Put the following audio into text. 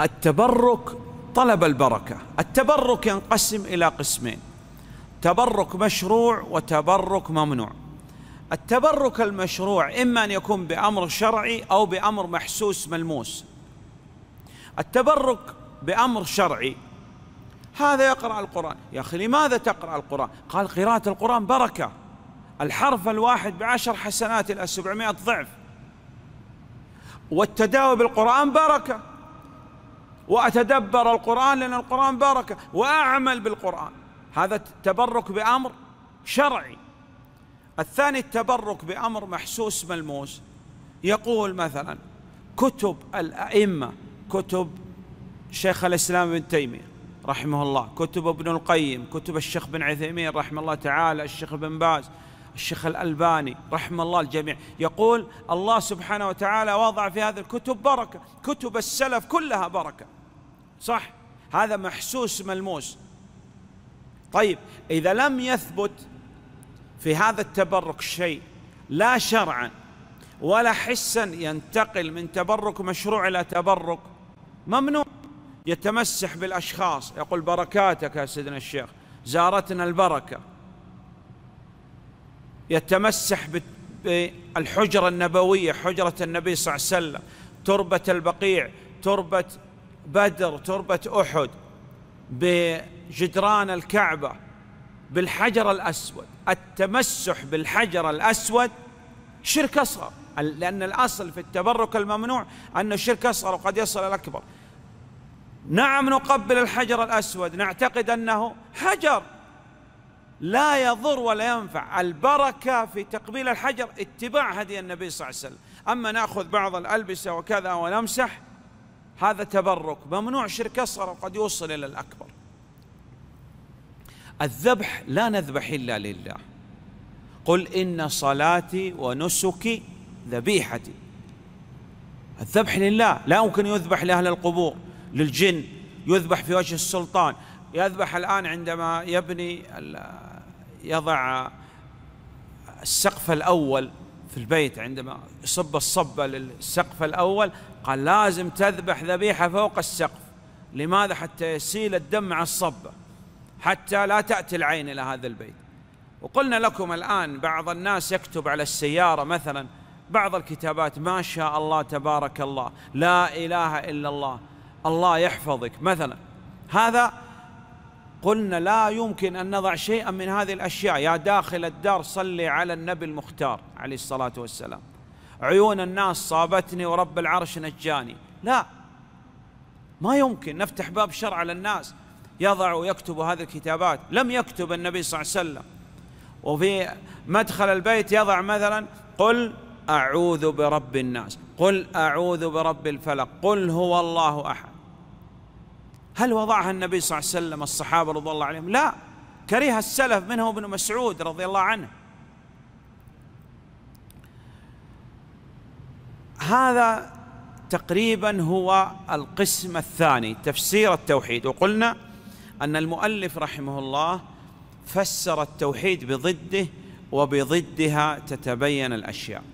التبرك طلب البركة التبرك ينقسم إلى قسمين تبرك مشروع وتبرك ممنوع التبرك المشروع إما أن يكون بأمر شرعي أو بأمر محسوس ملموس التبرك بأمر شرعي هذا يقرأ القرآن يا أخي لماذا تقرأ القرآن قال قراءة القرآن بركة الحرف الواحد بعشر حسنات إلى سبعمائة ضعف والتداوي بالقرآن بركة وأتدبر القرآن لأن القرآن بركة وأعمل بالقرآن هذا التبرك بأمر شرعي الثاني التبرك بأمر محسوس ملموس يقول مثلا كتب الأئمة كتب شيخ الإسلام ابن تيمية رحمه الله كتب ابن القيم كتب الشيخ بن عثيمين رحمه الله تعالى الشيخ بن باز الشيخ الألباني رحمه الله الجميع يقول الله سبحانه وتعالى وضع في هذه الكتب بركة كتب السلف كلها بركة صح هذا محسوس ملموس طيب إذا لم يثبت في هذا التبرك شيء لا شرعا ولا حسا ينتقل من تبرك مشروع إلى تبرك ممنوع يتمسح بالأشخاص يقول بركاتك يا سيدنا الشيخ زارتنا البركة يتمسح بالحجرة النبوية حجرة النبي صلى الله عليه وسلم تربة البقيع تربة بدر تربة أحد بجدران الكعبة بالحجر الأسود التمسح بالحجر الأسود شرك أصغر لأن الأصل في التبرك الممنوع أن الشرك أصغر وقد يصل إلى الأكبر نعم نقبل الحجر الأسود نعتقد أنه حجر لا يضر ولا ينفع البركة في تقبيل الحجر اتباع هدي النبي صلى الله عليه وسلم أما نأخذ بعض الألبسة وكذا ونمسح هذا تبرك ممنوع شرك أصغر قد يوصل إلى الأكبر الذبح لا نذبح إلا لله قل إن صلاتي ونسكي ذبيحتي الذبح لله لا يمكن يذبح لأهل القبور للجن يذبح في وجه السلطان يذبح الآن عندما يبني يضع السقف الأول في البيت عندما صب الصبة للسقف الأول قال لازم تذبح ذبيحة فوق السقف لماذا حتى يسيل الدم مع الصبة حتى لا تأتي العين إلى هذا البيت وقلنا لكم الآن بعض الناس يكتب على السيارة مثلا بعض الكتابات ما شاء الله تبارك الله لا إله إلا الله الله يحفظك مثلا هذا قلنا لا يمكن أن نضع شيئا من هذه الأشياء يا داخل الدار صلي على النبي المختار عليه الصلاة والسلام عيون الناس صابتني ورب العرش نجاني لا ما يمكن نفتح باب شرع الناس يضع ويكتب هذه الكتابات لم يكتب النبي صلى الله عليه وسلم وفي مدخل البيت يضع مثلا قل أعوذ برب الناس قل أعوذ برب الفلق قل هو الله أحد هل وضعها النبي صلى الله عليه وسلم الصحابة رضي الله عليهم لا كره السلف منهم ابن مسعود رضي الله عنه هذا تقريبا هو القسم الثاني تفسير التوحيد وقلنا أن المؤلف رحمه الله فسر التوحيد بضده وبضدها تتبين الأشياء